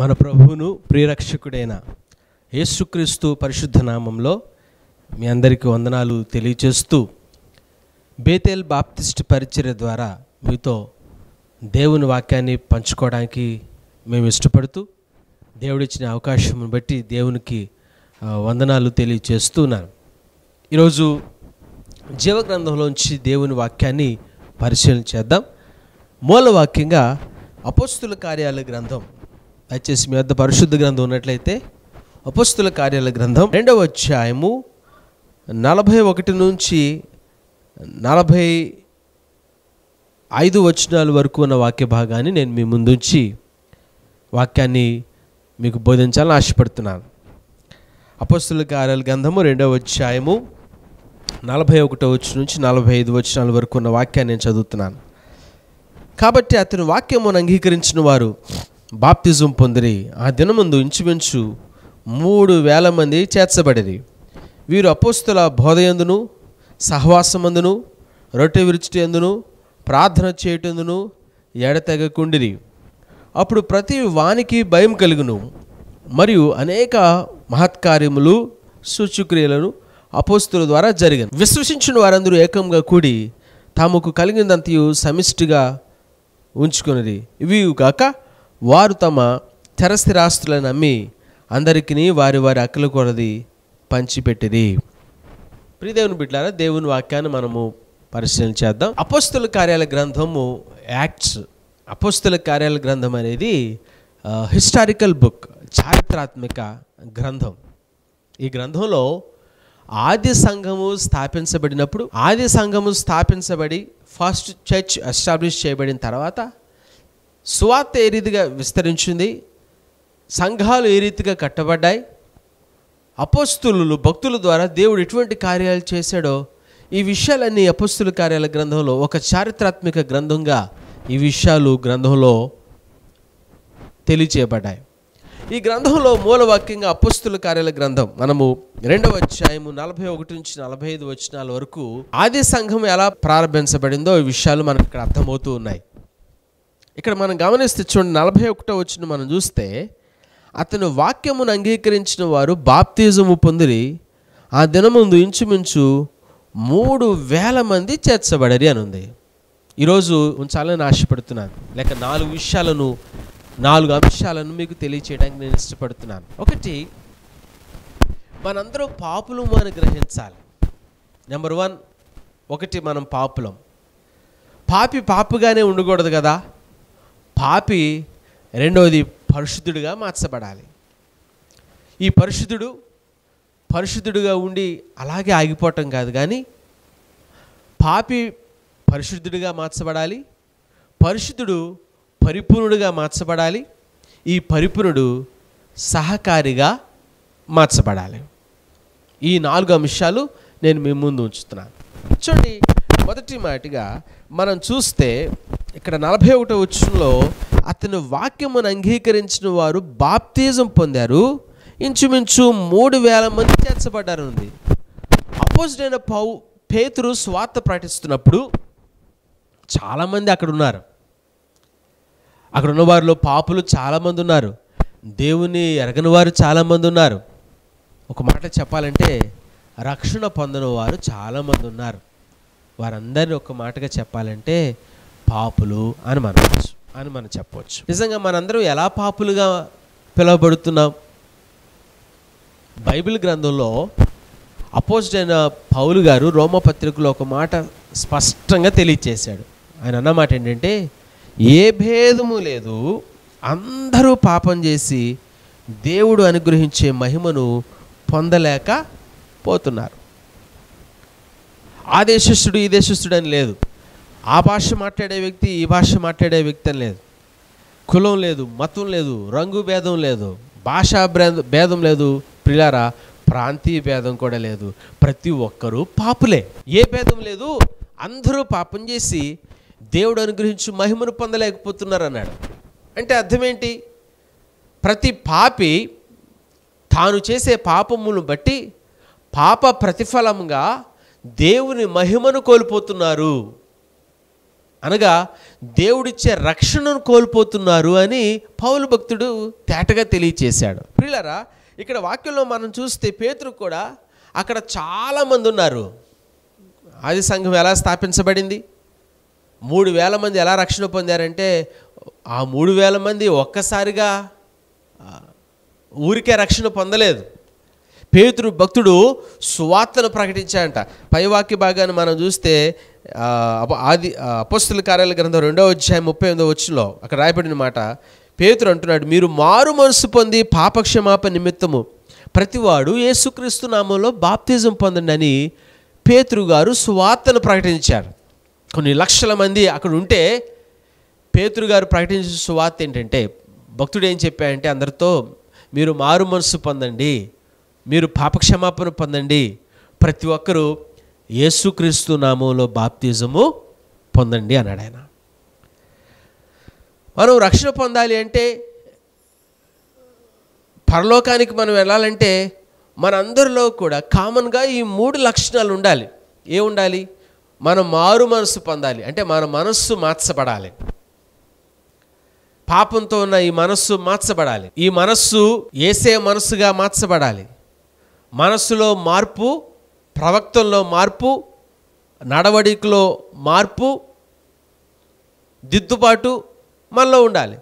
మన ప్రభువును ప్రియరక్షకుడైన యేసుక్రీస్తు పరిశుద్ధ నామంలో మీ అందరికీ వందనాలు తెలియచేస్తూ బేతేల్ బాప్తిస్ట్ పరిచర్య ద్వారా మీతో దేవుని వాక్యాన్ని పంచుకోవడానికి మేము ఇష్టపడుతూ దేవుడిచ్చిన అవకాశం బట్టి దేవునికి వందనాలు తెలియచేస్తున్నాను ఈరోజు జీవగ్రంథంలోంచి దేవుని వాక్యాన్ని పరిశీలన చేద్దాం మూల వాక్యంగా అపోస్తుల కార్యాలయ గ్రంథం దయచేసి మీ వద్ద పరిశుద్ధ గ్రంథం ఉన్నట్లయితే అపస్తుల కార్యాల గ్రంథం రెండవ అధ్యాయము నలభై ఒకటి నుంచి నలభై ఐదు వచనాల వరకు ఉన్న వాక్య భాగాన్ని నేను మీ ముందుంచి వాక్యాన్ని మీకు బోధించాలని ఆశపడుతున్నాను అపస్తుల కార్యాల గ్రంథము రెండవ అధ్యాయము నలభై ఒకటో వచ్చి నుంచి నలభై ఐదు వచనాల వరకు ఉన్న వాక్యాన్ని నేను చదువుతున్నాను కాబట్టి అతని వాక్యమును అంగీకరించిన వారు బాప్తిజం పొందిరి ఆ దినముందు ఇంచుమించు మూడు వేల మంది చేర్చబడిరి వీరు అపోస్తుల బోధయందును సహవాసమందును రొట్టె విరుచుటందును ప్రార్థన చేయటందును ఎడతెగకుండిరి అప్పుడు ప్రతి వానికి భయం కలుగును మరియు అనేక మహత్కార్యములు సూచక్రియలను అపోస్తుల ద్వారా జరిగిన విశ్వసించిన వారందరూ ఏకంగా కూడి తాముకు కలిగినంతయు సమిష్టిగా ఉంచుకున్నది ఇవి కాక వారు తమ చరస్థిరాస్తులను నమ్మి అందరికీ వారి వారి అక్కల కొరది పంచిపెట్టిది ప్రియదేవుని బిడ్డారా దేవుని వాక్యాన్ని మనము పరిశీలన చేద్దాం అపోస్తుల కార్యాల గ్రంథము యాక్ట్స్ అపోస్తుల కార్యాల గ్రంథం అనేది హిస్టారికల్ బుక్ చారిత్రాత్మక గ్రంథం ఈ గ్రంథంలో ఆది సంఘము స్థాపించబడినప్పుడు ఆది సంఘము స్థాపించబడి ఫస్ట్ చర్చ్ ఎస్టాబ్లిష్ చేయబడిన తర్వాత సువార్త ఏ రీతిగా విస్తరించింది సంఘాలు ఏ రీతిగా కట్టబడ్డాయి అపోస్తులు భక్తుల ద్వారా దేవుడు ఎటువంటి కార్యాలు చేశాడో ఈ విషయాలన్నీ అపోస్తుల కార్యాల గ్రంథంలో ఒక చారిత్రాత్మిక గ్రంథంగా ఈ విషయాలు గ్రంథంలో తెలియచేయబడ్డాయి ఈ గ్రంథంలో మూలవాక్యంగా అపస్తుల కార్యాల గ్రంథం మనము రెండవ అధ్యాయము నలభై ఒకటి నుంచి నలభై ఐదు వచనాల వరకు ఆది సంఘం ఎలా ప్రారంభించబడిందో ఈ విషయాలు మనకు ఇక్కడ అర్థమవుతూ ఉన్నాయి ఇక్కడ మనం గమనిస్తే చూడండి నలభై ఒకటో వచ్చిన మనం చూస్తే అతను వాక్యమును అంగీకరించిన వారు బాప్తిజము పొందిరి ఆ దినముందు ఇంచుమించు మూడు వేల మంది చేర్చబడరి అని ఉంది ఈరోజు ఉంచాలని ఆశపడుతున్నాను లేక నాలుగు విషయాలను నాలుగు అంశాలను మీకు తెలియచేయడానికి నేను ఇష్టపడుతున్నాను ఒకటి మనందరూ పాపులు అని గ్రహించాలి నెంబర్ వన్ ఒకటి మనం పాపులం పాపి పాపుగానే ఉండకూడదు కదా పాపి రెండవది పరిశుద్ధుడిగా మార్చబడాలి ఈ పరిశుద్ధుడు పరిశుద్ధుడిగా ఉండి అలాగే ఆగిపోవటం కాదు కానీ పాపి పరిశుద్ధుడిగా మార్చబడాలి పరిశుద్ధుడు పరిపూర్ణుడిగా మార్చబడాలి ఈ పరిపూర్ణుడు సహకారిగా మార్చబడాలి ఈ నాలుగు అంశాలు నేను మీ ముందు ఉంచుతున్నాను చూడండి మొదటి మాటిగా మనం చూస్తే ఇక్కడ నలభై ఒకటో వచ్చంలో అతని వాక్యమును అంగీకరించిన వారు బాప్తిజం పొందారు ఇంచుమించు మూడు వేల మంది చేర్చబడ్డారు ఉంది అపోజిట్ అయిన పౌ పేతురు స్వార్థ ప్రకటిస్తున్నప్పుడు చాలామంది అక్కడ ఉన్నారు అక్కడ ఉన్న వారిలో పాపులు చాలామంది ఉన్నారు దేవుని ఎరగని వారు చాలామంది ఉన్నారు ఒక మాట చెప్పాలంటే రక్షణ పొందిన వారు చాలామంది ఉన్నారు వారందరినీ ఒక మాటగా చెప్పాలంటే పాపులు అని మనవచ్చు అని మనం చెప్పవచ్చు నిజంగా మనందరం ఎలా పాపులుగా పిలువబడుతున్నాం బైబిల్ గ్రంథంలో అపోజిట్ అయిన పౌలు గారు రోమపత్రికలో ఒక మాట స్పష్టంగా తెలియచేశాడు ఆయన అన్నమాట ఏంటంటే ఏ భేదము లేదు అందరూ పాపం చేసి దేవుడు అనుగ్రహించే మహిమను పొందలేక పోతున్నారు ఆ దేశస్థుడు ఈ దేశస్థుడు అని లేదు ఆ భాష మాట్లాడే వ్యక్తి ఈ భాష మాట్లాడే వ్యక్తి అని లేదు కులం లేదు మతం లేదు రంగు భేదం లేదు భాషా భేదం లేదు ప్రిలారా ప్రాంతీయ భేదం కూడా లేదు ప్రతి ఒక్కరూ పాపులే ఏ భేదం లేదు అందరూ పాపం చేసి దేవుడు అనుగ్రహించి మహిమను పొందలేకపోతున్నారు అన్నాడు అంటే అర్థమేంటి ప్రతి పాపి తాను చేసే పాపమును బట్టి పాప ప్రతిఫలంగా దేవుని మహిమను కోల్పోతున్నారు అనగా దేవుడిచ్చే రక్షణను కోల్పోతున్నారు అని పౌలు భక్తుడు తేటగా తెలియచేశాడు ప్రియులరా ఇక్కడ వాక్యంలో మనం చూస్తే పేతురు కూడా అక్కడ చాలామంది ఉన్నారు ఆది సంఘం ఎలా స్థాపించబడింది మూడు వేల మంది ఎలా రక్షణ పొందారంటే ఆ మూడు వేల మంది ఒక్కసారిగా ఊరికే రక్షణ పొందలేదు పేతురు భక్తుడు సువార్తను ప్రకటించాడంట పైవాక్య భాగాన్ని మనం చూస్తే ఆది అపస్తుల కార్యాల గ్రంథం రెండవ అధ్యాయం ముప్పై ఎనిమిదో వచ్చినలో అక్కడ రాయబడిన మాట పేతురు అంటున్నాడు మీరు మారు మనసు పొంది పాపక్షమాప నిమిత్తము ప్రతివాడు యేసుక్రీస్తు నామంలో బాప్తిజం పొందండి పేతురు గారు సువార్తను ప్రకటించారు కొన్ని లక్షల మంది అక్కడ ఉంటే పేతురు గారు ప్రకటించిన సువార్త ఏంటంటే భక్తుడు ఏం చెప్పాడంటే అందరితో మీరు మారు మనసు పొందండి మీరు పాపక్షమాపణ పొందండి ప్రతి ఒక్కరూ యేసుక్రీస్తు నామంలో బాప్తిజము పొందండి అన్నాడు ఆయన మనం రక్షణ పొందాలి అంటే పరలోకానికి మనం వెళ్ళాలంటే మనందరిలో కూడా కామన్గా ఈ మూడు లక్షణాలు ఉండాలి ఏ ఉండాలి మనం మారు మనస్సు పొందాలి అంటే మన మనస్సు మార్చబడాలి పాపంతో ఉన్న ఈ మనస్సు మార్చబడాలి ఈ మనస్సు ఏసే మనస్సుగా మార్చబడాలి మనస్సులో మార్పు ప్రవక్తల్లో మార్పు నడవడికలో మార్పు దిద్దుబాటు మనలో ఉండాలి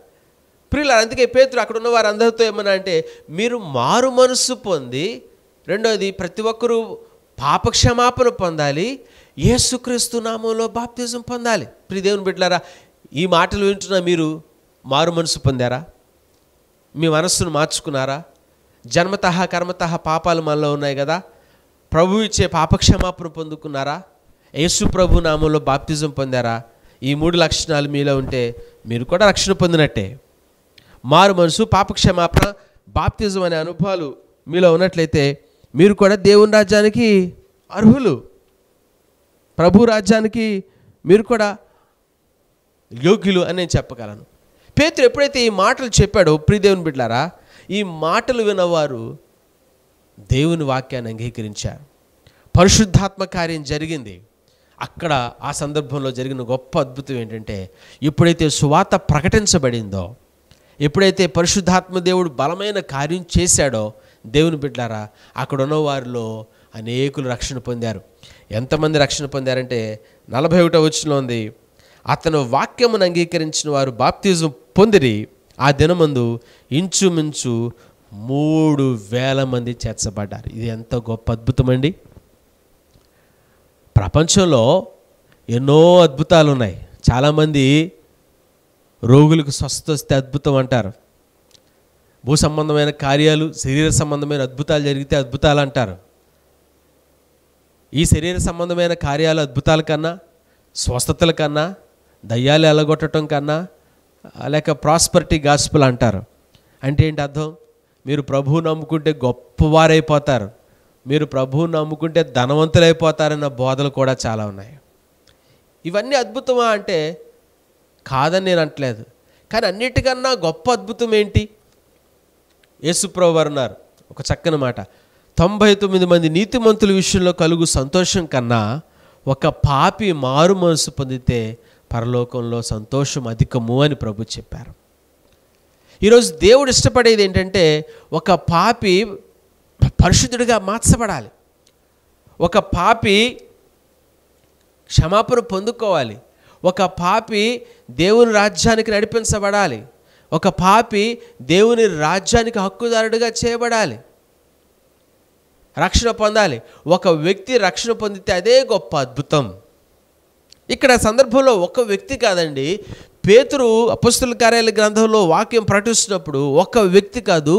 ప్రియులు అందుకే పేతురు అక్కడ ఉన్న అందరితో ఏమన్నా అంటే మీరు మారు మనస్సు పొంది రెండోది ప్రతి ఒక్కరూ పాపక్షమాపణ పొందాలి ఏసుక్రీస్తు నామంలో బాప్తిజం పొందాలి దేవుని బిడ్డలారా ఈ మాటలు వింటున్న మీరు మారు మనసు పొందారా మీ మనస్సును మార్చుకున్నారా జన్మతహ కర్మతహ పాపాలు మనలో ఉన్నాయి కదా ప్రభు ఇచ్చే పాపక్షమాపణ పొందుకున్నారా యేసు ప్రభు నామంలో బాప్తిజం పొందారా ఈ మూడు లక్షణాలు మీలో ఉంటే మీరు కూడా రక్షణ పొందినట్టే మారు మనసు పాపక్షమాపణ బాప్తిజం అనే అనుభవాలు మీలో ఉన్నట్లయితే మీరు కూడా దేవుని రాజ్యానికి అర్హులు ప్రభు రాజ్యానికి మీరు కూడా యోగ్యులు అని నేను చెప్పగలను పేతురు ఎప్పుడైతే ఈ మాటలు చెప్పాడో ప్రియదేవుని బిడ్డారా ఈ మాటలు విన్నవారు దేవుని వాక్యాన్ని అంగీకరించారు పరిశుద్ధాత్మ కార్యం జరిగింది అక్కడ ఆ సందర్భంలో జరిగిన గొప్ప అద్భుతం ఏంటంటే ఎప్పుడైతే సువాత ప్రకటించబడిందో ఎప్పుడైతే పరిశుద్ధాత్మ దేవుడు బలమైన కార్యం చేశాడో దేవుని బిడ్డారా అక్కడ ఉన్నవారిలో అనేకులు రక్షణ పొందారు ఎంతమంది రక్షణ పొందారంటే నలభై ఒకటో వచ్చిన ఉంది అతను వాక్యమును అంగీకరించిన వారు బాప్తిజం పొందిరి ఆ దినమందు ఇంచుమించు మూడు వేల మంది చేర్చబడ్డారు ఇది ఎంత గొప్ప అద్భుతం అండి ప్రపంచంలో ఎన్నో అద్భుతాలు ఉన్నాయి చాలామంది రోగులకు స్వస్థ వస్తే అద్భుతం అంటారు భూ సంబంధమైన కార్యాలు శరీర సంబంధమైన అద్భుతాలు జరిగితే అద్భుతాలు అంటారు ఈ శరీర సంబంధమైన కార్యాలు అద్భుతాల కన్నా స్వస్థతల కన్నా దయ్యాలు ఎలగొట్టడం కన్నా లేక ప్రాస్పర్టీ గాసిపులు అంటారు అంటే ఏంటి అర్థం మీరు ప్రభువు నమ్ముకుంటే గొప్పవారైపోతారు మీరు ప్రభువు నమ్ముకుంటే ధనవంతులైపోతారన్న బోధలు కూడా చాలా ఉన్నాయి ఇవన్నీ అద్భుతమా అంటే కాదని నేను అంటలేదు కానీ అన్నిటికన్నా గొప్ప అద్భుతం ఏంటి యేసుప్రభు ఒక చక్కని మాట తొంభై తొమ్మిది మంది నీతిమంతుల విషయంలో కలుగు సంతోషం కన్నా ఒక పాపి మారు మనసు పొందితే పరలోకంలో సంతోషం అధికము అని ప్రభు చెప్పారు ఈరోజు దేవుడు ఇష్టపడేది ఏంటంటే ఒక పాపి పరిశుద్ధుడిగా మార్చబడాలి ఒక పాపి క్షమాపణ పొందుకోవాలి ఒక పాపి దేవుని రాజ్యానికి నడిపించబడాలి ఒక పాపి దేవుని రాజ్యానికి హక్కుదారుడిగా చేయబడాలి రక్షణ పొందాలి ఒక వ్యక్తి రక్షణ పొందితే అదే గొప్ప అద్భుతం ఇక్కడ సందర్భంలో ఒక వ్యక్తి కాదండి పేతురు అపస్తుల కార్యాలయ గ్రంథంలో వాక్యం ప్రకటిస్తున్నప్పుడు ఒక వ్యక్తి కాదు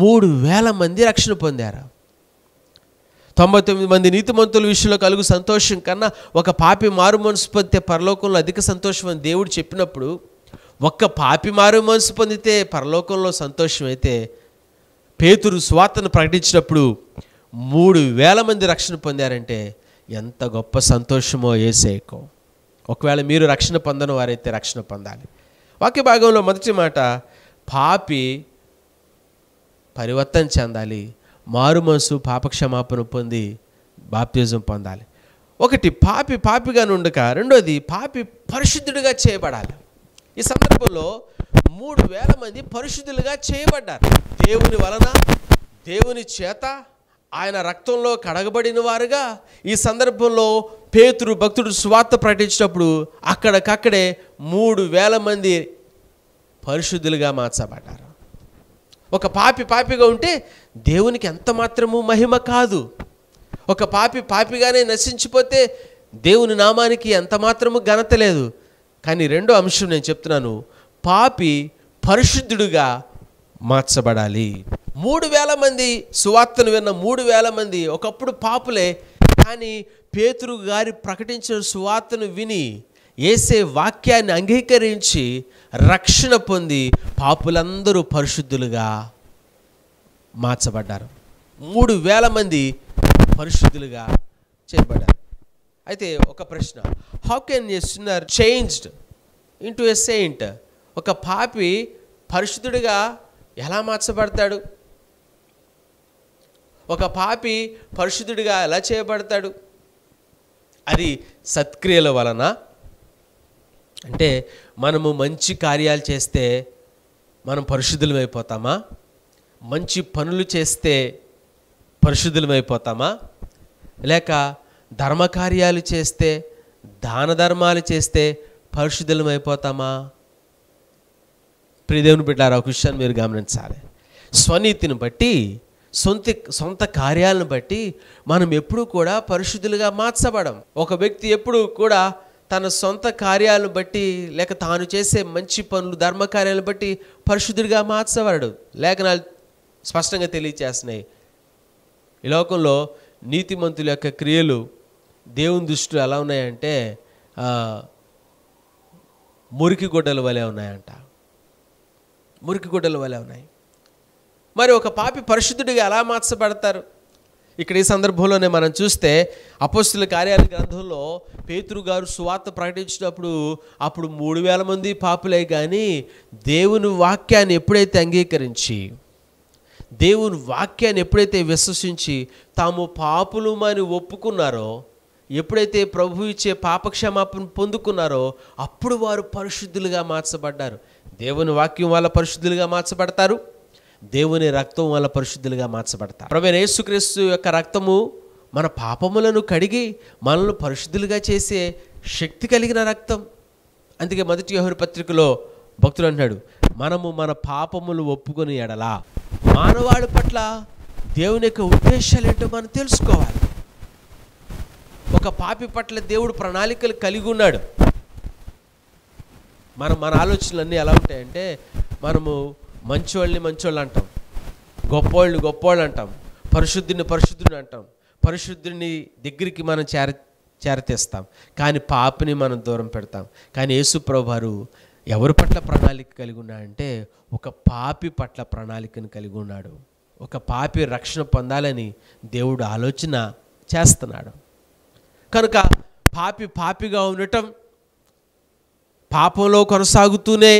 మూడు వేల మంది రక్షణ పొందారు తొంభై తొమ్మిది మంది నీతిమంతుల విషయంలో కలుగు సంతోషం కన్నా ఒక పాపి మారు మనసు పొందితే పరలోకంలో అధిక సంతోషం అని దేవుడు చెప్పినప్పుడు ఒక్క పాపి మారు మనసు పొందితే పరలోకంలో సంతోషం అయితే పేతురు స్వార్థను ప్రకటించినప్పుడు మూడు వేల మంది రక్షణ పొందారంటే ఎంత గొప్ప సంతోషమో ఏసేకో ఒకవేళ మీరు రక్షణ పొందని వారైతే రక్షణ పొందాలి వాక్య భాగంలో మొదటి మాట పాపి పరివర్తన చెందాలి మారు మనసు పాపక్షమాపణ పొంది బాప్తిజం పొందాలి ఒకటి పాపి పాపిగా నుండక రెండోది పాపి పరిశుద్ధుడిగా చేయబడాలి ఈ సందర్భంలో మూడు వేల మంది పరిశుద్ధులుగా చేయబడ్డారు దేవుని వలన దేవుని చేత ఆయన రక్తంలో కడగబడిన వారుగా ఈ సందర్భంలో పేతురు భక్తుడు స్వార్థ ప్రకటించినప్పుడు అక్కడికక్కడే మూడు వేల మంది పరిశుద్ధులుగా మార్చబడ్డారు ఒక పాపి పాపిగా ఉంటే దేవునికి ఎంత మాత్రము మహిమ కాదు ఒక పాపి పాపిగానే నశించిపోతే దేవుని నామానికి ఎంత మాత్రము ఘనత లేదు కానీ రెండో అంశం నేను చెప్తున్నాను పాపి పరిశుద్ధుడుగా మార్చబడాలి మూడు వేల మంది సువార్తను విన్న మూడు వేల మంది ఒకప్పుడు పాపులే కానీ పేతురు గారి ప్రకటించిన సువార్తను విని వేసే వాక్యాన్ని అంగీకరించి రక్షణ పొంది పాపులందరూ పరిశుద్ధులుగా మార్చబడ్డారు మూడు వేల మంది పరిశుద్ధులుగా చేయబడ్డారు అయితే ఒక ప్రశ్న how can a sinner changed into a saint ఒక పాపి పరిశుద్ధుడిగా ఎలా మార్చబడతాడు ఒక పాపి పరిశుద్ధుడిగా ఎలా చేయబడతాడు అది సత్క్రియల వలన అంటే మనము మంచి కార్యాలు చేస్తే మనం పరిశుద్ధులమైపోతామా మంచి పనులు చేస్తే పరిశుద్ధులమైపోతామా లేక ధర్మకార్యాలు చేస్తే దాన ధర్మాలు చేస్తే పరిశుద్ధులమైపోతామా ప్రియదేవుని బిడ్డారు ఒక విషయాన్ని మీరు గమనించాలి స్వనీతిని బట్టి సొంత సొంత కార్యాలను బట్టి మనం ఎప్పుడూ కూడా పరిశుద్ధులుగా మార్చబడం ఒక వ్యక్తి ఎప్పుడూ కూడా తన సొంత కార్యాలను బట్టి లేక తాను చేసే మంచి పనులు ధర్మ కార్యాలను బట్టి పరిశుద్ధుడిగా మార్చబడడు లేఖనాలు స్పష్టంగా తెలియచేస్తున్నాయి ఈ లోకంలో నీతిమంతుల యొక్క క్రియలు దేవుని దృష్టిలో ఎలా ఉన్నాయంటే మురికి గుడ్డల వలె ఉన్నాయంట మురికి గుడ్డల వలె ఉన్నాయి మరి ఒక పాపి పరిశుద్ధుడిగా ఎలా మార్చబడతారు ఇక్కడ ఈ సందర్భంలోనే మనం చూస్తే అపోస్తుల కార్యాలయ గ్రంథంలో పేతురు గారు సువార్త ప్రకటించినప్పుడు అప్పుడు మూడు వేల మంది పాపులే కానీ దేవుని వాక్యాన్ని ఎప్పుడైతే అంగీకరించి దేవుని వాక్యాన్ని ఎప్పుడైతే విశ్వసించి తాము పాపులు అని ఒప్పుకున్నారో ఎప్పుడైతే ప్రభు ఇచ్చే పాపక్షమాపణ పొందుకున్నారో అప్పుడు వారు పరిశుద్ధులుగా మార్చబడ్డారు దేవుని వాక్యం వల్ల పరిశుద్ధులుగా మార్చబడతారు దేవుని రక్తం వల్ల పరిశుద్ధులుగా మార్చబడతారు ప్రవీణ యేసుక్రీస్తు యొక్క రక్తము మన పాపములను కడిగి మనల్ని పరిశుద్ధులుగా చేసే శక్తి కలిగిన రక్తం అందుకే మొదటి యహురి పత్రికలో భక్తులు అంటున్నాడు మనము మన పాపములు ఒప్పుకొని ఎడలా మానవాడి పట్ల దేవుని యొక్క ఉద్దేశాలు ఏంటో మనం తెలుసుకోవాలి ఒక పాపి పట్ల దేవుడు ప్రణాళికలు కలిగి ఉన్నాడు మనం మన ఆలోచనలు అన్నీ ఎలా ఉంటాయంటే మనము మంచివాళ్ళని మంచోళ్ళు అంటాం గొప్పవాళ్ళని గొప్పవాళ్ళు అంటాం పరిశుద్ధుని పరిశుద్ధుని అంటాం పరిశుద్ధుని దగ్గరికి మనం చేర చేరతీస్తాం కానీ పాపని మనం దూరం పెడతాం కానీ ప్రభు ఎవరి పట్ల ప్రణాళిక కలిగి ఉన్నాడంటే ఒక పాపి పట్ల ప్రణాళికను కలిగి ఉన్నాడు ఒక పాపి రక్షణ పొందాలని దేవుడు ఆలోచన చేస్తున్నాడు కనుక పాపి పాపిగా ఉండటం పాపంలో కొనసాగుతూనే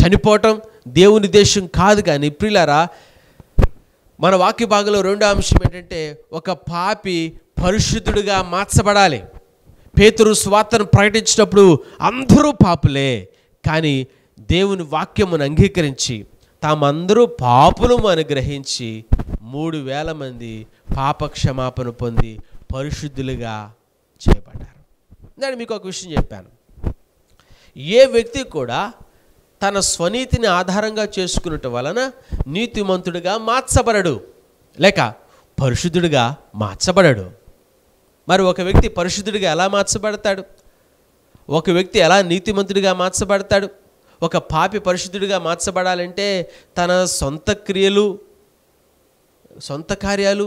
చనిపోవటం దేవుని దేశం కాదు కానీ ప్రిలరా మన వాక్య భాగంలో రెండో అంశం ఏంటంటే ఒక పాపి పరిశుద్ధుడిగా మార్చబడాలి పేతురు స్వార్థను ప్రకటించినప్పుడు అందరూ పాపులే కానీ దేవుని వాక్యమును అంగీకరించి తామందరూ అని అనుగ్రహించి మూడు వేల మంది పాప క్షమాపణ పొంది పరిశుద్ధులుగా చేపడ్డారు నేను మీకు ఒక విషయం చెప్పాను ఏ వ్యక్తి కూడా తన స్వనీతిని ఆధారంగా చేసుకున్నట్టు వలన నీతిమంతుడిగా మార్చబడడు లేక పరిశుద్ధుడిగా మార్చబడడు మరి ఒక వ్యక్తి పరిశుద్ధుడిగా ఎలా మార్చబడతాడు ఒక వ్యక్తి ఎలా నీతిమంతుడిగా మార్చబడతాడు ఒక పాపి పరిశుద్ధుడిగా మార్చబడాలంటే తన సొంత క్రియలు సొంత కార్యాలు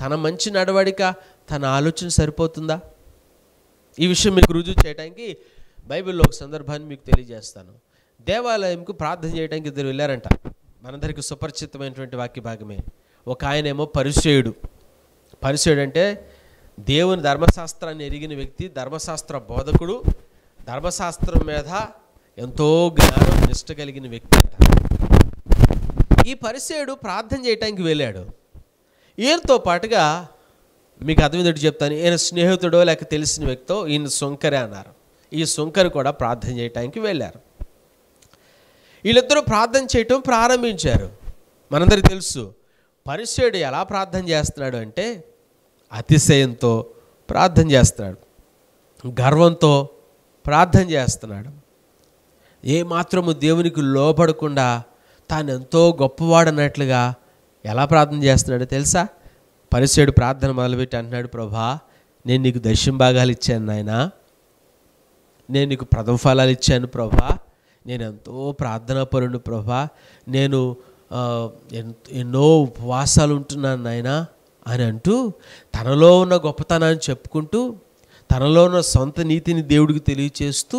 తన మంచి నడవడిక తన ఆలోచన సరిపోతుందా ఈ విషయం మీకు రుజువు చేయడానికి బైబిల్లో ఒక సందర్భాన్ని మీకు తెలియజేస్తాను దేవాలయంకు ప్రార్థన చేయడానికి ఇద్దరు వెళ్ళారంట మనందరికీ సుపరిచితమైనటువంటి వాక్య భాగమే ఒక ఆయనేమో పరిచయుడు పరిచయుడు అంటే దేవుని ధర్మశాస్త్రాన్ని ఎరిగిన వ్యక్తి ధర్మశాస్త్ర బోధకుడు ధర్మశాస్త్రం మీద ఎంతో జ్ఞానం నిష్ట కలిగిన వ్యక్తి అంట ఈ పరిచయుడు ప్రార్థన చేయడానికి వెళ్ళాడు ఈయనతో పాటుగా మీకు అర్థమైనట్టు చెప్తాను ఈయన స్నేహితుడో లేక తెలిసిన వ్యక్తితో ఈయన సుంకరే అన్నారు ఈ సుంకరు కూడా ప్రార్థన చేయడానికి వెళ్ళారు వీళ్ళిద్దరూ ప్రార్థన చేయటం ప్రారంభించారు మనందరికి తెలుసు పరిచయుడు ఎలా ప్రార్థన చేస్తున్నాడు అంటే అతిశయంతో ప్రార్థన చేస్తున్నాడు గర్వంతో ప్రార్థన చేస్తున్నాడు ఏ మాత్రము దేవునికి లోపడకుండా తాను ఎంతో గొప్పవాడన్నట్లుగా ఎలా ప్రార్థన చేస్తున్నాడో తెలుసా పరిసేడు ప్రార్థన మొదలుపెట్టి అంటున్నాడు ప్రభా నేను నీకు దశం భాగాలు ఇచ్చాను నాయన నేను నీకు ప్రథమ ఫలాలు ఇచ్చాను ప్రభా నేను ఎంతో పరుడు ప్రభా నేను ఎన్నో ఉపవాసాలు ఉంటున్నాను నాయన అని అంటూ తనలో ఉన్న గొప్పతనాన్ని చెప్పుకుంటూ తనలో ఉన్న సొంత నీతిని దేవుడికి తెలియచేస్తూ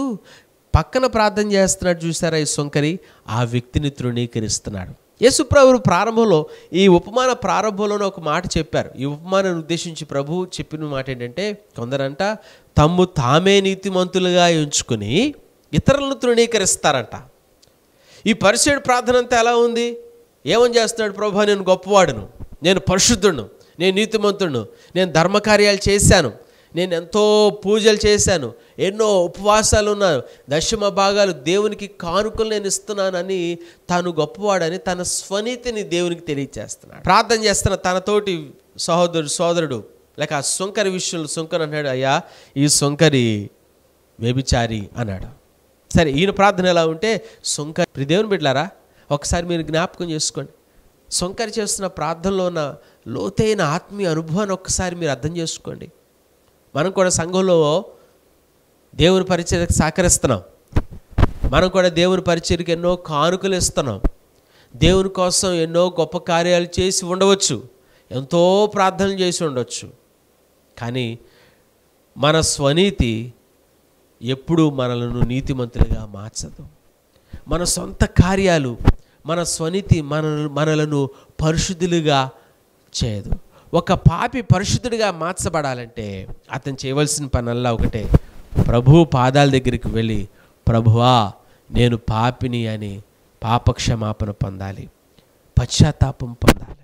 పక్కన ప్రార్థన చేస్తున్నాడు చూసారా ఈ సొంకరి ఆ వ్యక్తిని తృణీకరిస్తున్నాడు ప్రభు ప్రారంభంలో ఈ ఉపమాన ప్రారంభంలోనే ఒక మాట చెప్పారు ఈ ఉపమానాన్ని ఉద్దేశించి ప్రభు చెప్పిన మాట ఏంటంటే కొందరంట తమ్ము తామే నీతిమంతులుగా ఎంచుకుని ఇతరులను తృణీకరిస్తారంట ఈ పరిశుడు ప్రార్థన అంతా ఎలా ఉంది ఏమని చేస్తున్నాడు ప్రభు నేను గొప్పవాడును నేను పరిశుద్ధుడు నేను నీతిమంతుడును నేను ధర్మకార్యాలు చేశాను నేను ఎంతో పూజలు చేశాను ఎన్నో ఉపవాసాలు ఉన్నాను దశమ భాగాలు దేవునికి కానుకలు నేను ఇస్తున్నానని తాను గొప్పవాడని తన స్వనీతిని దేవునికి తెలియచేస్తున్నాడు ప్రార్థన చేస్తున్న తనతోటి సహోదరుడు సోదరుడు లేక ఆ సుంకరి విషయంలో సుంకరి అన్నాడు అయ్యా ఈ సుంకరి వ్యభిచారి అన్నాడు సరే ఈయన ప్రార్థన ఎలా ఉంటే సుంకరి దేవుని బిడ్డలారా ఒకసారి మీరు జ్ఞాపకం చేసుకోండి సుంకరి చేస్తున్న ప్రార్థనలో ఉన్న లోతైన ఆత్మీయ అనుభవాన్ని ఒకసారి మీరు అర్థం చేసుకోండి మనం కూడా సంఘంలో దేవుని పరిచయకు సహకరిస్తున్నాం మనం కూడా దేవుని పరిచయకు ఎన్నో కానుకలు ఇస్తున్నాం దేవుని కోసం ఎన్నో గొప్ప కార్యాలు చేసి ఉండవచ్చు ఎంతో ప్రార్థనలు చేసి ఉండవచ్చు కానీ మన స్వనీతి ఎప్పుడూ మనలను నీతిమంతులుగా మార్చదు మన సొంత కార్యాలు మన స్వనీతి మన మనలను పరిశుద్ధులుగా చేయదు ఒక పాపి పరిశుద్ధుడిగా మార్చబడాలంటే అతను చేయవలసిన పనల్లా ఒకటే ప్రభు పాదాల దగ్గరికి వెళ్ళి ప్రభువా నేను పాపిని అని పాపక్షమాపణ పొందాలి పశ్చాత్తాపం పొందాలి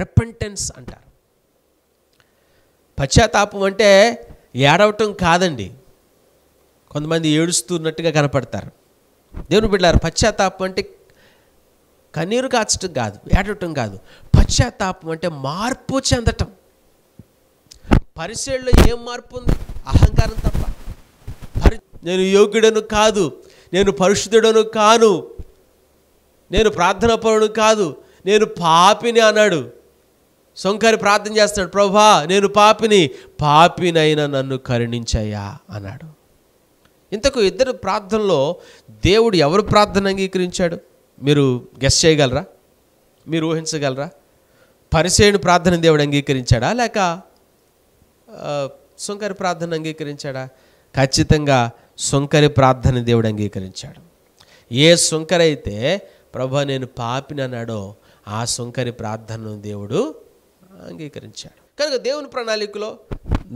రెపెంటెన్స్ అంటారు పశ్చాత్తాపం అంటే ఏడవటం కాదండి కొంతమంది ఏడుస్తున్నట్టుగా కనపడతారు దేవుని బిడ్డారు పశ్చాత్తాపం అంటే కన్నీరు కాచటం కాదు ఏడటం కాదు పశ్చాత్తాపం అంటే మార్పు చెందటం పరిచయలో ఏం మార్పు ఉంది అహంకారం తప్ప నేను యోగ్యుడను కాదు నేను పరిశుద్ధుడను కాను నేను ప్రార్థన పరుడు కాదు నేను పాపిని అన్నాడు సొంకరి ప్రార్థన చేస్తాడు ప్రభా నేను పాపిని పాపినైనా నన్ను కరుణించయ్యా అన్నాడు ఇంతకు ఇద్దరు ప్రార్థనలో దేవుడు ఎవరు ప్రార్థన అంగీకరించాడు మీరు గెస్ చేయగలరా మీరు ఊహించగలరా పరిసేయుని ప్రార్థన దేవుడు అంగీకరించాడా లేక సుంకరి ప్రార్థన అంగీకరించాడా ఖచ్చితంగా సుంకరి ప్రార్థన దేవుడు అంగీకరించాడు ఏ సుంకరైతే ప్రభా నేను పాపిని అన్నాడో ఆ సుంకరి ప్రార్థనను దేవుడు అంగీకరించాడు కనుక దేవుని ప్రణాళికలో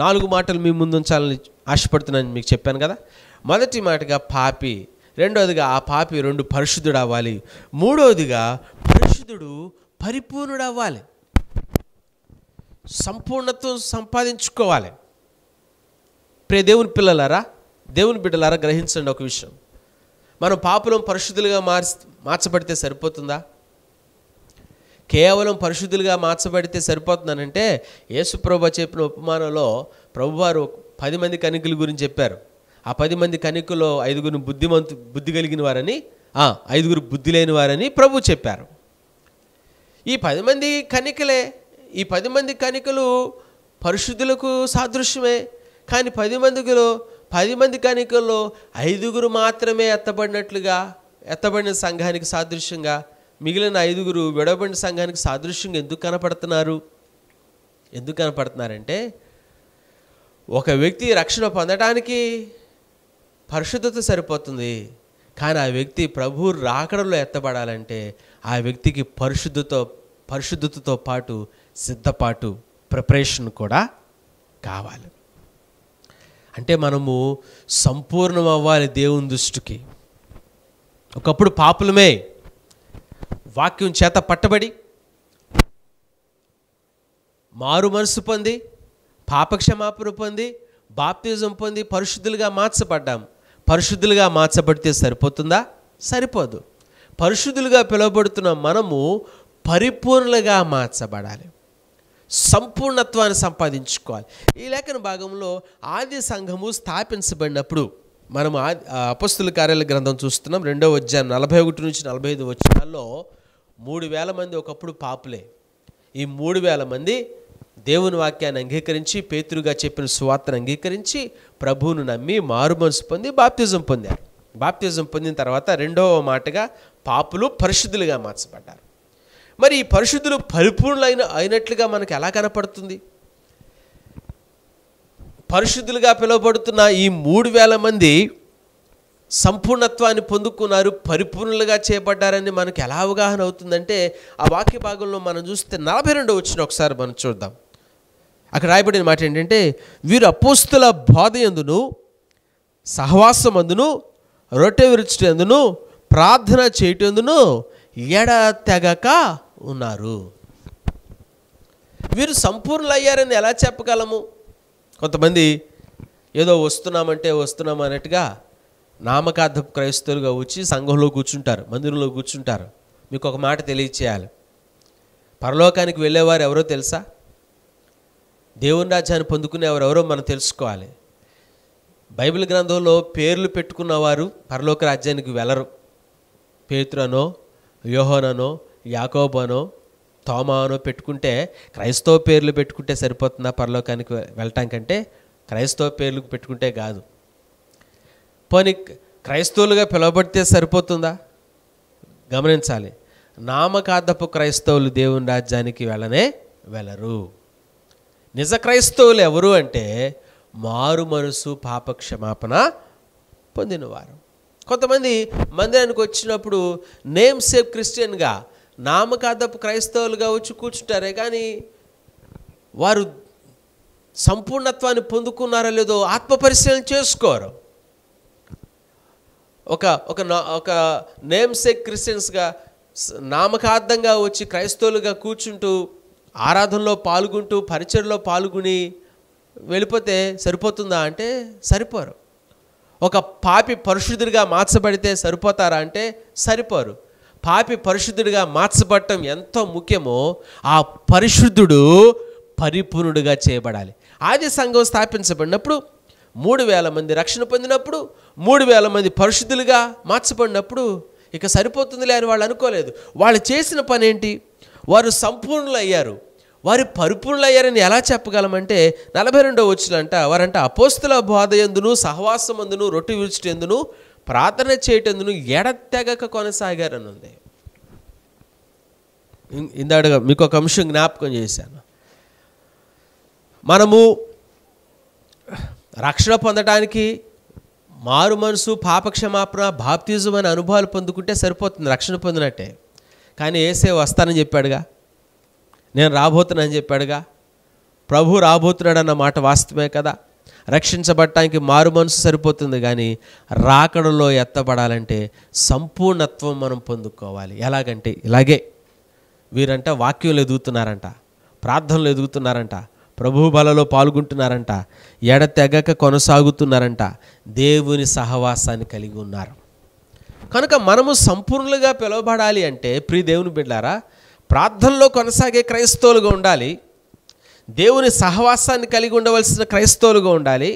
నాలుగు మాటలు మీ ముందుంచాలని ఆశపడుతున్నాను మీకు చెప్పాను కదా మొదటి మాటగా పాపి రెండోదిగా ఆ పాపి రెండు పరిశుద్ధుడు అవ్వాలి మూడోదిగా పరిశుద్ధుడు పరిపూర్ణుడు అవ్వాలి సంపూర్ణత్వం సంపాదించుకోవాలి ప్రే దేవుని పిల్లలారా దేవుని బిడ్డలారా గ్రహించండి ఒక విషయం మనం పాపులం పరిశుద్ధులుగా మార్చి మార్చబడితే సరిపోతుందా కేవలం పరిశుద్ధులుగా మార్చబడితే సరిపోతుందనంటే యేసుప్రభ చెప్పిన ఉపమానంలో ప్రభువారు పది మంది కనికల గురించి చెప్పారు ఆ పది మంది కనికలో ఐదుగురు బుద్ధిమంతు బుద్ధి కలిగిన వారని ఐదుగురు బుద్ధి లేని వారని ప్రభు చెప్పారు ఈ పది మంది కనికలే ఈ పది మంది కనికలు పరిశుద్ధులకు సాదృశ్యమే కానీ పది మందిలో పది మంది కనికల్లో ఐదుగురు మాత్రమే ఎత్తబడినట్లుగా ఎత్తబడిన సంఘానికి సాదృశ్యంగా మిగిలిన ఐదుగురు విడవబడిన సంఘానికి సాదృశ్యంగా ఎందుకు కనపడుతున్నారు ఎందుకు కనపడుతున్నారంటే ఒక వ్యక్తి రక్షణ పొందడానికి పరిశుద్ధత సరిపోతుంది కానీ ఆ వ్యక్తి ప్రభు రాకడంలో ఎత్తబడాలంటే ఆ వ్యక్తికి పరిశుద్ధతో పరిశుద్ధతతో పాటు సిద్ధపాటు ప్రిపరేషన్ కూడా కావాలి అంటే మనము సంపూర్ణం అవ్వాలి దేవుని దృష్టికి ఒకప్పుడు పాపులమే వాక్యం చేత పట్టబడి మారు మనసు పొంది పాపక్షమాపణ పొంది బాప్తిజం పొంది పరిశుద్ధులుగా మార్చబడ్డాము పరిశుద్ధులుగా మార్చబడితే సరిపోతుందా సరిపోదు పరిశుద్ధులుగా పిలువబడుతున్న మనము పరిపూర్ణలుగా మార్చబడాలి సంపూర్ణత్వాన్ని సంపాదించుకోవాలి ఈ లేఖన భాగంలో ఆది సంఘము స్థాపించబడినప్పుడు మనము అపస్తుల కార్యాలయ గ్రంథం చూస్తున్నాం రెండవ వచ్చాను నలభై ఒకటి నుంచి నలభై ఐదు వచ్చినాల్లో మూడు వేల మంది ఒకప్పుడు పాపులే ఈ మూడు వేల మంది దేవుని వాక్యాన్ని అంగీకరించి పేతురుగా చెప్పిన సువార్తను అంగీకరించి ప్రభువును నమ్మి మారుమనసు పొంది బాప్తిజం పొందారు బాప్తిజం పొందిన తర్వాత రెండవ మాటగా పాపులు పరిశుద్ధులుగా మార్చబడ్డారు మరి ఈ పరిశుద్ధులు పరిపూర్ణులైన అయినట్లుగా మనకు ఎలా కనపడుతుంది పరిశుద్ధులుగా పిలువబడుతున్న ఈ మూడు వేల మంది సంపూర్ణత్వాన్ని పొందుకున్నారు పరిపూర్ణులుగా చేపడ్డారని మనకు ఎలా అవగాహన అవుతుందంటే ఆ వాక్య భాగంలో మనం చూస్తే నలభై రెండు వచ్చిన ఒకసారి మనం చూద్దాం అక్కడ రాయబడిన మాట ఏంటంటే వీరు అపోస్తుల బాధ ఎందును సహవాసమందును రొట్టె విరుచుటందును ప్రార్థన చేయటందును ఎడతెగక ఉన్నారు వీరు సంపూర్ణులు అయ్యారని ఎలా చెప్పగలము కొంతమంది ఏదో వస్తున్నామంటే వస్తున్నాం అన్నట్టుగా నామకార్థ క్రైస్తవులుగా వచ్చి సంఘంలో కూర్చుంటారు మందిరంలో కూర్చుంటారు మీకు ఒక మాట తెలియచేయాలి పరలోకానికి వెళ్ళేవారు ఎవరో తెలుసా దేవుని రాజ్యాన్ని పొందుకునే ఎవరెవరో మనం తెలుసుకోవాలి బైబిల్ గ్రంథంలో పేర్లు పెట్టుకున్నవారు పరలోక రాజ్యానికి వెళ్ళరు పేతురనో యోహోననో యాకోబనో తోమానో పెట్టుకుంటే క్రైస్తవ పేర్లు పెట్టుకుంటే సరిపోతుందా పరలోకానికి వెళ్ళటం కంటే క్రైస్తవ పేర్లు పెట్టుకుంటే కాదు పోనీ క్రైస్తవులుగా పిలువబడితే సరిపోతుందా గమనించాలి నామకాదపు క్రైస్తవులు దేవుని రాజ్యానికి వెళ్ళనే వెళ్ళరు నిజ క్రైస్తవులు ఎవరు అంటే మారు మనసు పాపక్షమాపణ పొందినవారు కొంతమంది మందిరానికి వచ్చినప్పుడు నేమ్ సేఫ్ క్రిస్టియన్గా నామకాదపు క్రైస్తవులుగా వచ్చి కూర్చుంటారే కానీ వారు సంపూర్ణత్వాన్ని పొందుకున్నారో లేదో ఆత్మ పరిశీలన చేసుకోరు ఒక ఒక ఒక నేమ్ సేక్ క్రిస్టియన్స్గా నామకార్థంగా వచ్చి క్రైస్తవులుగా కూర్చుంటూ ఆరాధనలో పాల్గొంటూ పరిచయలో పాల్గొని వెళ్ళిపోతే సరిపోతుందా అంటే సరిపోరు ఒక పాపి పరిశుద్ధుడిగా మార్చబడితే సరిపోతారా అంటే సరిపోరు పాపి పరిశుద్ధుడిగా మార్చబడటం ఎంతో ముఖ్యమో ఆ పరిశుద్ధుడు పరిపూర్ణుడిగా చేయబడాలి ఆది సంఘం స్థాపించబడినప్పుడు మూడు వేల మంది రక్షణ పొందినప్పుడు మూడు వేల మంది పరిశుద్ధులుగా మార్చబడినప్పుడు ఇక సరిపోతుంది లేని వాళ్ళు అనుకోలేదు వాళ్ళు చేసిన పని ఏంటి వారు సంపూర్ణులు అయ్యారు వారు పరిపూర్ణులు అయ్యారని ఎలా చెప్పగలమంటే నలభై రెండో వచ్చినంట వారంట అపోస్తుల బోధ ఎందును సహవాసమందును రొట్టె విరుచుటెందును ప్రార్థన చేయటందును ఎడతెగక కొనసాగారని ఉంది ఇందాడగా మీకు ఒక అంశం జ్ఞాపకం చేశాను మనము రక్షణ పొందడానికి మారు మనసు పాపక్షమాపణ బాప్తిజం అనే అనుభవాలు పొందుకుంటే సరిపోతుంది రక్షణ పొందినట్టే కానీ ఏసే వస్తానని చెప్పాడుగా నేను అని చెప్పాడుగా ప్రభు అన్న మాట వాస్తవమే కదా రక్షించబడటానికి మారు మనసు సరిపోతుంది కానీ రాకడలో ఎత్తబడాలంటే సంపూర్ణత్వం మనం పొందుకోవాలి ఎలాగంటే ఇలాగే వీరంట వాక్యంలో ఎదుగుతున్నారంట ప్రార్థనలు ఎదుగుతున్నారంట ప్రభు బలలో పాల్గొంటున్నారంట ఎడతెగక కొనసాగుతున్నారంట దేవుని సహవాసాన్ని కలిగి ఉన్నారు కనుక మనము సంపూర్ణులుగా పిలువబడాలి అంటే ప్రియ దేవుని బిడ్డారా ప్రార్థనలో కొనసాగే క్రైస్తవులుగా ఉండాలి దేవుని సహవాసాన్ని కలిగి ఉండవలసిన క్రైస్తవులుగా ఉండాలి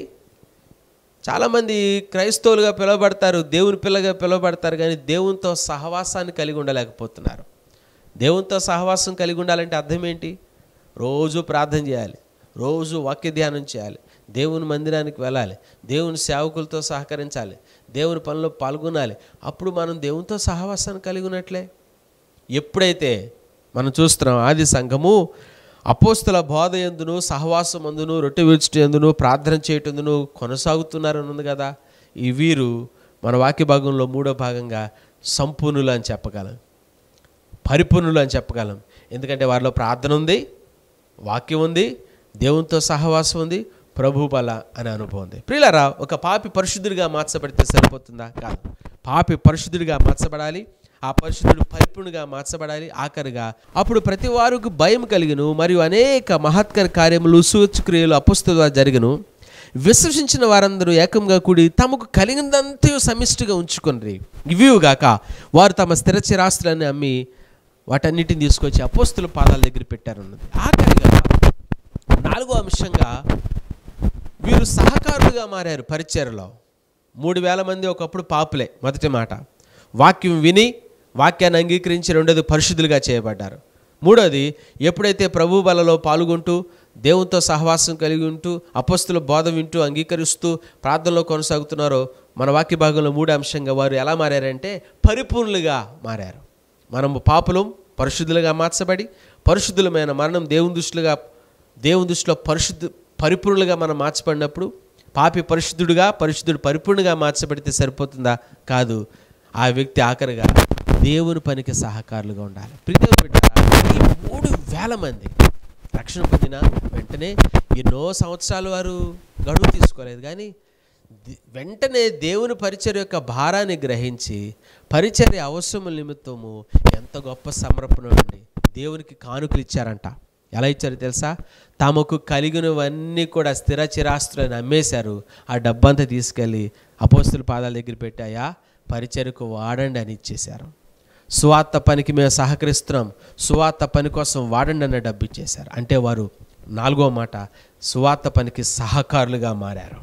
చాలామంది క్రైస్తవులుగా పిలువబడతారు దేవుని పిల్లగా పిలువబడతారు కానీ దేవునితో సహవాసాన్ని కలిగి ఉండలేకపోతున్నారు దేవునితో సహవాసం కలిగి ఉండాలంటే అర్థం ఏంటి రోజు ప్రార్థన చేయాలి రోజు వాక్య ధ్యానం చేయాలి దేవుని మందిరానికి వెళ్ళాలి దేవుని సేవకులతో సహకరించాలి దేవుని పనిలో పాల్గొనాలి అప్పుడు మనం దేవునితో సహవాసాన్ని కలిగి ఉన్నట్లే ఎప్పుడైతే మనం చూస్తున్నాం ఆది సంఘము అపోస్తుల బోధ ఎందును సహవాసం అందును రొట్టె ఎందును ప్రార్థన చేయటందును కొనసాగుతున్నారని ఉంది కదా ఈ వీరు మన వాక్య భాగంలో మూడో భాగంగా సంపూర్ణులు అని చెప్పగలం పరిపూర్ణులు అని చెప్పగలం ఎందుకంటే వారిలో ప్రార్థన ఉంది వాక్యం ఉంది దేవునితో సహవాసం ఉంది ప్రభు బల అనే అనుభవం ఉంది ప్రియులరా ఒక పాపి పరిశుద్ధుడిగా మార్చబడితే సరిపోతుందా కాదు పాపి పరిశుద్ధుడిగా మార్చబడాలి ఆ పరిశుద్ధుడు పరిపూర్ణగా మార్చబడాలి ఆఖరిగా అప్పుడు ప్రతి వారికి భయం కలిగిను మరియు అనేక మహత్కర కార్యములు సూచక్రియలు అపుస్తుల జరిగను విశ్వసించిన వారందరూ ఏకంగా కూడి తమకు కలిగినంత సమిష్టిగా ఉంచుకుని ఇవిగాక వారు తమ చిరాస్తులని అమ్మి వాటన్నిటిని తీసుకొచ్చి అపోస్తుల పాదాల దగ్గర పెట్టారు ఆఖరిగా నాలుగో అంశంగా వీరు సహకారులుగా మారారు పరిచయలో మూడు వేల మంది ఒకప్పుడు పాపులే మొదటి మాట వాక్యం విని వాక్యాన్ని అంగీకరించి రెండోది పరిశుద్ధులుగా చేయబడ్డారు మూడోది ఎప్పుడైతే ప్రభు బలలో పాల్గొంటూ దేవునితో సహవాసం కలిగి ఉంటూ అపస్తుల బోధ వింటూ అంగీకరిస్తూ ప్రార్థనలో కొనసాగుతున్నారో మన వాక్య భాగంలో మూడు అంశంగా వారు ఎలా మారారంటే పరిపూర్ణులుగా మారారు మనము పాపులు పరిశుద్ధులుగా మార్చబడి పరిశుద్ధులమైన మరణం దేవుని దృష్టిగా దేవుని దృష్టిలో పరిశుద్ధ పరిపూర్ణులుగా మనం మార్చబడినప్పుడు పాపి పరిశుద్ధుడుగా పరిశుద్ధుడు పరిపూర్ణగా మార్చబడితే సరిపోతుందా కాదు ఆ వ్యక్తి ఆఖరిగా దేవుని పనికి సహకారులుగా ఉండాలి ప్రీతి బిడ్డ ఈ మూడు వేల మంది రక్షణ పొందిన వెంటనే ఎన్నో సంవత్సరాలు వారు గడువు తీసుకోలేదు కానీ వెంటనే దేవుని పరిచర్ యొక్క భారాన్ని గ్రహించి పరిచర్ అవసరం నిమిత్తము ఎంత గొప్ప సమర్పణ అండి దేవునికి కానుకలు ఇచ్చారంట ఎలా ఇచ్చారు తెలుసా తమకు కలిగినవన్నీ కూడా స్థిర చిరాస్తులను అమ్మేశారు ఆ డబ్బంతా తీసుకెళ్ళి అపోస్తుల పాదాల దగ్గర పెట్టాయా పరిచయకు వాడండి అని ఇచ్చేశారు సువార్త పనికి మేము సహకరిస్తున్నాం సువార్త పని కోసం వాడండి అన్న డబ్బు ఇచ్చేశారు అంటే వారు నాలుగో మాట సువార్త పనికి సహకారులుగా మారారు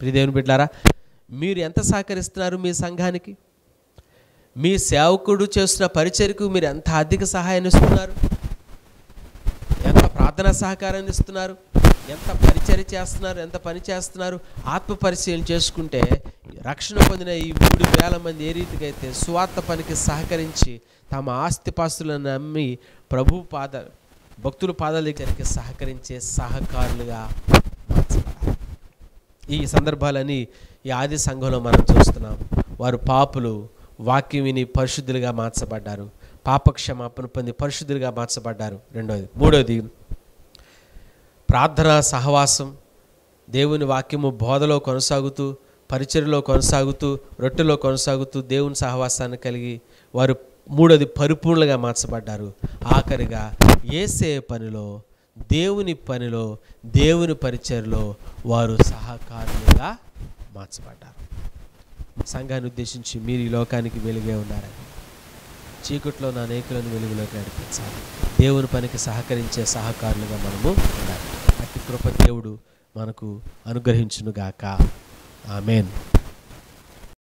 ప్రియదేవుని బిడ్డారా మీరు ఎంత సహకరిస్తున్నారు మీ సంఘానికి మీ సేవకుడు చేస్తున్న పరిచర్కు మీరు ఎంత ఆర్థిక సహాయాన్ని ఇస్తున్నారు ప్రార్థన సహకారం ఇస్తున్నారు ఎంత పరిచర్ చేస్తున్నారు ఎంత పని చేస్తున్నారు ఆత్మ పరిశీలన చేసుకుంటే రక్షణ పొందిన ఈ మూడు వేల మంది ఏ రీతికైతే స్వార్థ పనికి సహకరించి తమ ఆస్తిపాస్తులను నమ్మి ప్రభు పాద భక్తుల పాదాల దగ్గరికి సహకరించే సహకారులుగా ఈ సందర్భాలని ఈ ఆది సంఘంలో మనం చూస్తున్నాం వారు పాపులు వాక్యం విని పరిశుద్ధులుగా మార్చబడ్డారు పాపక్షమాపణ పొంది పరిశుద్ధులుగా మార్చబడ్డారు రెండోది మూడోది ప్రార్థన సహవాసం దేవుని వాక్యము బోధలో కొనసాగుతూ పరిచయలో కొనసాగుతూ రొట్టెలో కొనసాగుతూ దేవుని సహవాసాన్ని కలిగి వారు మూడోది పరిపూర్ణలుగా మార్చబడ్డారు ఆఖరిగా ఏసే పనిలో దేవుని పనిలో దేవుని పరిచయలో వారు సహకారులుగా మార్చబడ్డారు సంఘాన్ని ఉద్దేశించి మీరు ఈ లోకానికి వెలిగే ఉన్నారని చీకట్లో నా అనేకులను వెలుగులోకి నడిపించాలి దేవుని పనికి సహకరించే సహకారులుగా మనము ఉండాలి అట్టి కృప దేవుడు మనకు అనుగ్రహించునుగాక ఆమెన్